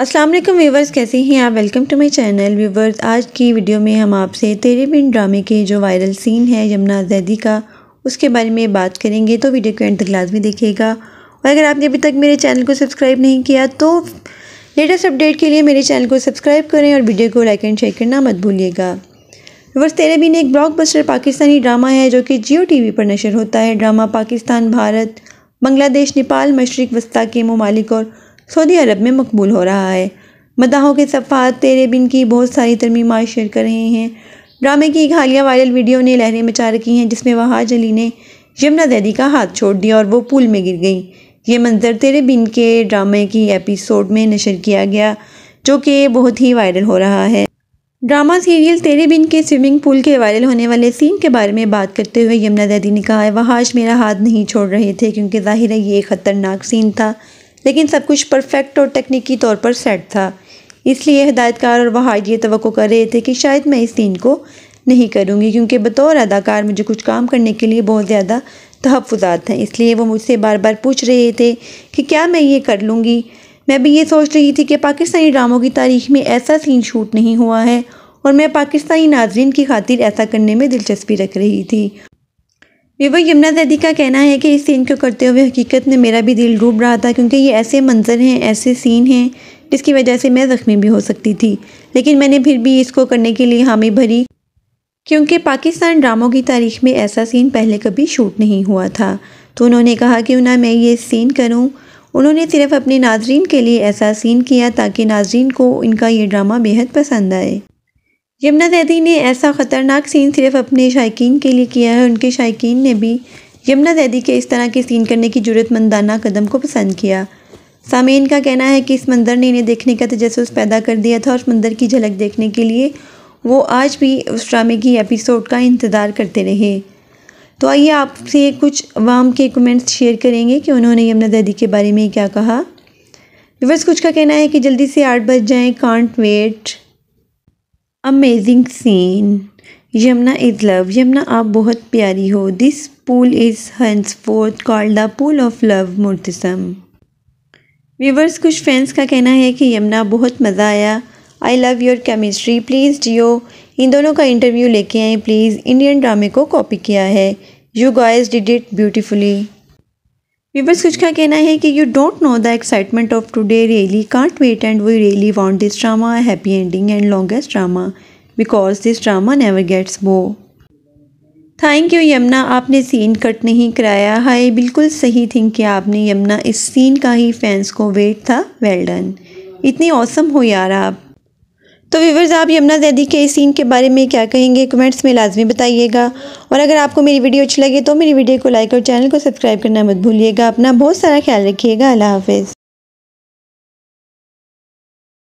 अस्सलाम वालेकुम व्यूवर्स कैसे हैं आप welcome to my channel viewers आज की वीडियो में हम आपसे तेरे बिन ड्रामे के जो वायरल सीन है यमुना जैदी का उसके बारे में बात करेंगे तो वीडियो को एंड तक लाजमी देखिएगा और अगर आपने अभी तक मेरे चैनल को सब्सक्राइब नहीं किया तो लेटेस्ट अपडेट के लिए मेरे चैनल को सब्सक्राइब करें और वीडियो को लाइक एंड शेयर करना मत भूलिएगा व्यूवर्स तेरे बिन एक बस्टर पाकिस्तानी ड्रामा है जो कि जियो टी पर नशर होता है ड्रामा पाकिस्तान भारत बांग्लादेश नेपाल मशरक वस्ती के ममालिक और सऊदी अरब में मकबूल हो रहा है मदाहों के सफ़ात तेरे बिन की बहुत सारी तरमीमात शेयर कर रहे हैं ड्रामे की एक हालिया वायरल वीडियो ने लहरें मचा रखी हैं जिसमें वहाज अली ने यमुना दैदी का हाथ छोड़ दिया और वो पुल में गिर गई ये मंजर तेरे बिन के ड्रामे की एपिसोड में नशर किया गया जो कि बहुत ही वायरल हो रहा है ड्रामा सीरियल तेरे बिन के स्विमिंग पूल के वायरल होने वाले सीन के बारे में बात करते हुए यमुना दैदी ने कहा है वहाज मेरा हाथ नहीं छोड़ रहे थे क्योंकि जाहिर है ये खतरनाक सीन था लेकिन सब कुछ परफेक्ट और तकनीकी तौर पर सेट था इसलिए हदायतकार और वहाद ये तो कर रहे थे कि शायद मैं इस सीन को नहीं करूँगी क्योंकि बतौर अदाकार मुझे कुछ काम करने के लिए बहुत ज़्यादा तहफ़ात हैं इसलिए वो मुझसे बार बार पूछ रहे थे कि क्या मैं ये कर लूँगी मैं भी ये सोच रही थी कि पाकिस्तानी ड्रामों की तारीख में ऐसा सीन शूट नहीं हुआ है और मैं पाकिस्तानी नाजरन की खातिर ऐसा करने में दिलचस्पी रख रही थी वीवर यमुना दीदी का कहना है कि इस सीन को करते हुए हकीकत में मेरा भी दिल डूब रहा था क्योंकि ये ऐसे मंजर हैं ऐसे सीन हैं जिसकी वजह से मैं ज़ख्मी भी हो सकती थी लेकिन मैंने फिर भी इसको करने के लिए हामी भरी क्योंकि पाकिस्तान ड्रामों की तारीख में ऐसा सीन पहले कभी शूट नहीं हुआ था तो उन्होंने कहा कि ना मैं ये सीन करूँ उन्होंने सिर्फ अपने नाजरन के लिए ऐसा सीन किया ताकि नाजरन को इनका ये ड्रामा बेहद पसंद आए यमुना दैदी ने ऐसा ख़तरनाक सीन सिर्फ अपने शायक के लिए किया है उनके शायक ने भी यमुना दैदी के इस तरह के सीन करने की ज़रूरतमंदाना कदम को पसंद किया सामीन का कहना है कि इस मंदिर ने इन्हें देखने का तजस पैदा कर दिया था और उस मंदिर की झलक देखने के लिए वो आज भी उस ड्रामे की एपिसोड का इंतज़ार करते रहे तो आइए आपसे कुछ अवाम के कमेंट्स शेयर करेंगे कि उन्होंने यमुना दैदी के बारे में क्या कहा विवर्स कुछ का कहना है कि जल्दी से आठ बज जाएँ can't wait amazing scene Yamuna is love Yamuna आप बहुत प्यारी हो This इज़ हंस फोर्थ called the pool of love Murtisam. Viewers कुछ फैंस का कहना है कि यमुना बहुत मज़ा आया I love your chemistry please Geo इन दोनों का इंटरव्यू लेके आए प्लीज़ इंडियन ड्रामे को कॉपी किया है you guys did it beautifully viewers कुछ का कहना है कि you don't know the excitement of today really can't wait and we really want this drama happy ending and longest drama because this drama never gets bore thank you Yamuna आपने scene cut नहीं कराया हाय बिल्कुल सही thing किया आपने यमुना इस scene का ही फैंस को वेट था वेल डन इतनी औसम हो यार आप तो व्यूवर्स आप यमुना जैदी के इस सीन के बारे में क्या कहेंगे कमेंट्स में लाजमी बताइएगा और अगर आपको मेरी वीडियो अच्छी लगे तो मेरी वीडियो को लाइक और चैनल को सब्सक्राइब करना मत भूलिएगा अपना बहुत सारा ख्याल रखिएगा अल्लाह हाफिज़